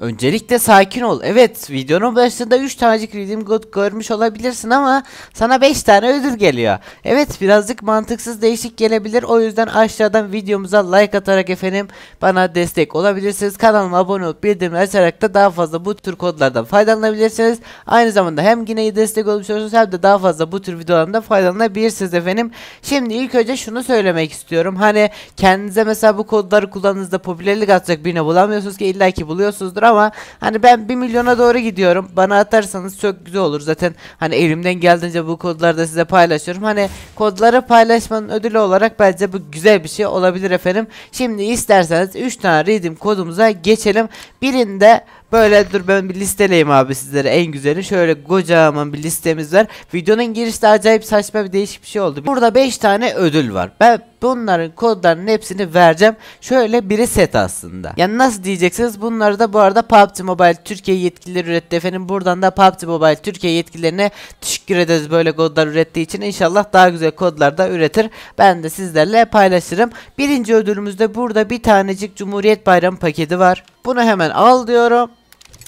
Öncelikle sakin ol. Evet videonun başında 3 tanecik Redeem God görmüş olabilirsin ama sana 5 tane ödül geliyor. Evet birazcık mantıksız değişik gelebilir. O yüzden aşağıdan videomuza like atarak efendim bana destek olabilirsiniz. Kanalıma abone olup bildirimleri açarak da daha fazla bu tür kodlardan faydalanabilirsiniz. Aynı zamanda hem yine destek olmuş olursunuz hem de daha fazla bu tür videolardan faydalanabilirsiniz efendim. Şimdi ilk önce şunu söylemek istiyorum. Hani kendinize mesela bu kodları kullandığınızda popülerlik atacak birini bulamıyorsunuz ki illaki buluyorsunuzdur ama ama hani ben 1 milyona doğru gidiyorum. Bana atarsanız çok güzel olur. Zaten hani elimden geldiğince bu kodları da size paylaşıyorum. Hani kodları paylaşmanın ödülü olarak bence bu güzel bir şey olabilir efendim. Şimdi isterseniz 3 tane redeem kodumuza geçelim. Birinde Böyle dur ben bir listeleyeyim abi sizlere en güzeli. Şöyle kocaman bir listemiz var. Videonun girişte acayip saçma bir değişik bir şey oldu. Burada 5 tane ödül var. Ben bunların kodlarının hepsini vereceğim. Şöyle biri set aslında. Yani nasıl diyeceksiniz? Bunları da bu arada PUBG Mobile Türkiye yetkilileri üretti. Efendim buradan da PUBG Mobile Türkiye yetkililerine teşekkür ederiz böyle kodlar ürettiği için. İnşallah daha güzel kodlar da üretir. Ben de sizlerle paylaşırım. Birinci ödülümüzde burada bir tanecik Cumhuriyet Bayramı paketi var. Bunu hemen al diyorum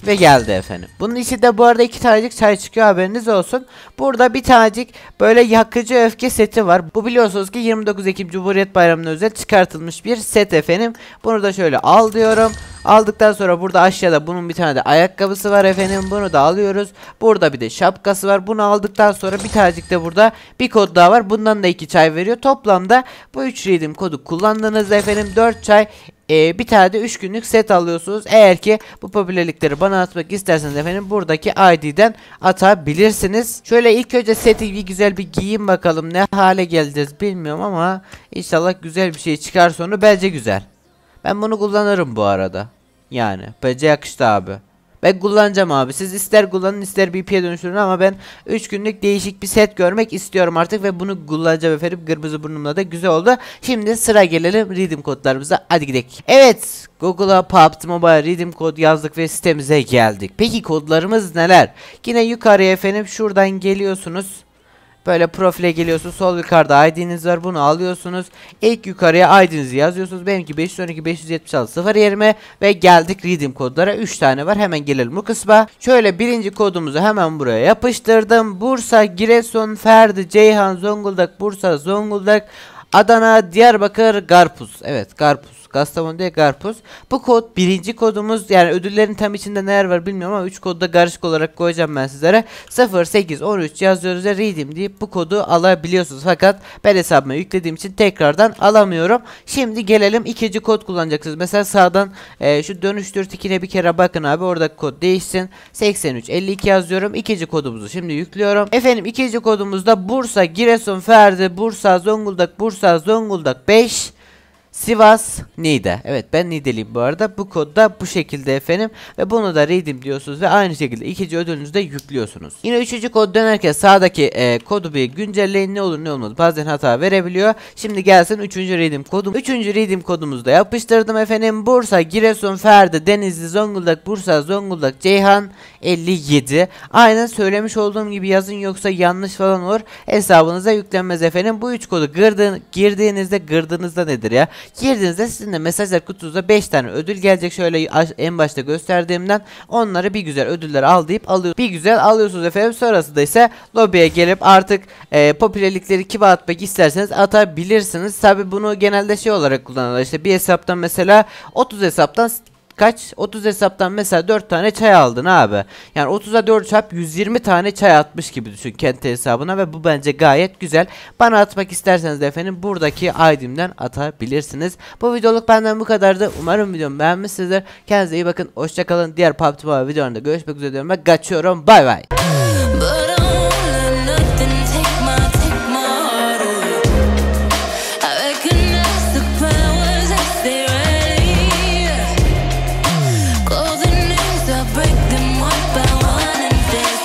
ve geldi efendim. Bunun de bu arada iki tanecik çay çıkıyor haberiniz olsun. Burada bir tanecik böyle yakıcı öfke seti var. Bu biliyorsunuz ki 29 Ekim Cumhuriyet Bayramı'na özel çıkartılmış bir set efendim. Bunu da şöyle al diyorum. Aldıktan sonra burada aşağıda bunun bir tane de ayakkabısı var efendim. Bunu da alıyoruz. Burada bir de şapkası var. Bunu aldıktan sonra bir tanecik de burada bir kod daha var. Bundan da iki çay veriyor. Toplamda bu üç redeem kodu kullandınız efendim 4 çay e, bir tane de 3 günlük set alıyorsunuz. Eğer ki bu popülerlikleri bana atmak isterseniz efendim buradaki ID'den atabilirsiniz. Şöyle ilk önce seti bir güzel bir giyin bakalım. Ne hale geleceğiz bilmiyorum ama inşallah güzel bir şey çıkar sonra Bence güzel. Ben bunu kullanırım bu arada. Yani bence yakıştı abi. Ben kullanacağım abi. Siz ister kullanın ister BP'ye dönüştürün ama ben 3 günlük değişik bir set görmek istiyorum artık ve bunu kullanacağım efendim. Kırmızı burnumla da güzel oldu. Şimdi sıra gelelim redeem kodlarımıza. Hadi gidelim. Evet Google'a PUBG Mobile Redeem kod yazdık ve sitemize geldik. Peki kodlarımız neler? Yine yukarıya efendim şuradan geliyorsunuz. Böyle profile geliyorsun. Sol yukarıda ID'niz var. Bunu alıyorsunuz. İlk yukarıya ID'nizi yazıyorsunuz. Benimki 512 576 020 ve geldik redeem kodlara. 3 tane var. Hemen gelelim bu kısma. Şöyle birinci kodumuzu hemen buraya yapıştırdım. Bursa, Giresun, Ferdi, Ceyhan, Zonguldak, Bursa, Zonguldak, Adana, Diyarbakır, Garpuz. Evet, Garpuz. Kastamonu'da karpuz. Bu kod birinci kodumuz yani ödüllerin tam içinde neler var bilmiyorum ama 3 kodda karışık olarak koyacağım ben sizlere. 0813 yazıyoruz ve redeem deyip bu kodu alabiliyorsunuz. Fakat ben hesabıma yüklediğim için tekrardan alamıyorum. Şimdi gelelim ikinci kod kullanacaksınız. Mesela sağdan e, şu dönüştür tikine bir kere bakın abi oradaki kod değişsin. 8352 yazıyorum. ikinci kodumuzu şimdi yüklüyorum. Efendim ikinci kodumuzda Bursa, Giresun, Ferdi, Bursa, Zonguldak, Bursa, Zonguldak 5 Sivas Nide. Evet ben Nideliyim bu arada. Bu kodda bu şekilde efendim. Ve bunu da redeem diyorsunuz ve aynı şekilde ikinci ödülünüzü de yüklüyorsunuz. Yine üçüncü kod dönerken sağdaki e, kodu bir güncelleyin. Ne olur ne olmaz bazen hata verebiliyor. Şimdi gelsin üçüncü redeem kodum. Üçüncü redeem kodumuzu da yapıştırdım efendim. Bursa, Giresun, Ferdi, Denizli, Zonguldak, Bursa, Zonguldak, Ceyhan 57. Aynen söylemiş olduğum gibi yazın yoksa yanlış falan olur. Hesabınıza yüklenmez efendim. Bu üç kodu girdiğinizde girdiğinizde nedir ya? Girdiğinizde sizin de mesajlar kutunuza 5 tane ödül gelecek. Şöyle en başta gösterdiğimden onları bir güzel ödüller al deyip alıyor. Bir güzel alıyorsunuz efendim. Sonrasında ise lobiye gelip artık e, popülerlikleri kime atmak isterseniz atabilirsiniz. Tabi bunu genelde şey olarak kullanıyorlar. İşte bir hesaptan mesela 30 hesaptan kaç 30 hesaptan mesela 4 tane çay aldın abi. Yani 30'a 4 çarp 120 tane çay atmış gibi düşün kent hesabına ve bu bence gayet güzel. Bana atmak isterseniz de efendim buradaki ID'mden atabilirsiniz. Bu videoluk benden bu kadardı. Umarım videomu beğenmişsinizdir. Kendinize iyi bakın. Hoşçakalın. Diğer PUBG videolarında görüşmek üzere diyorum ve kaçıyorum. Bay bay.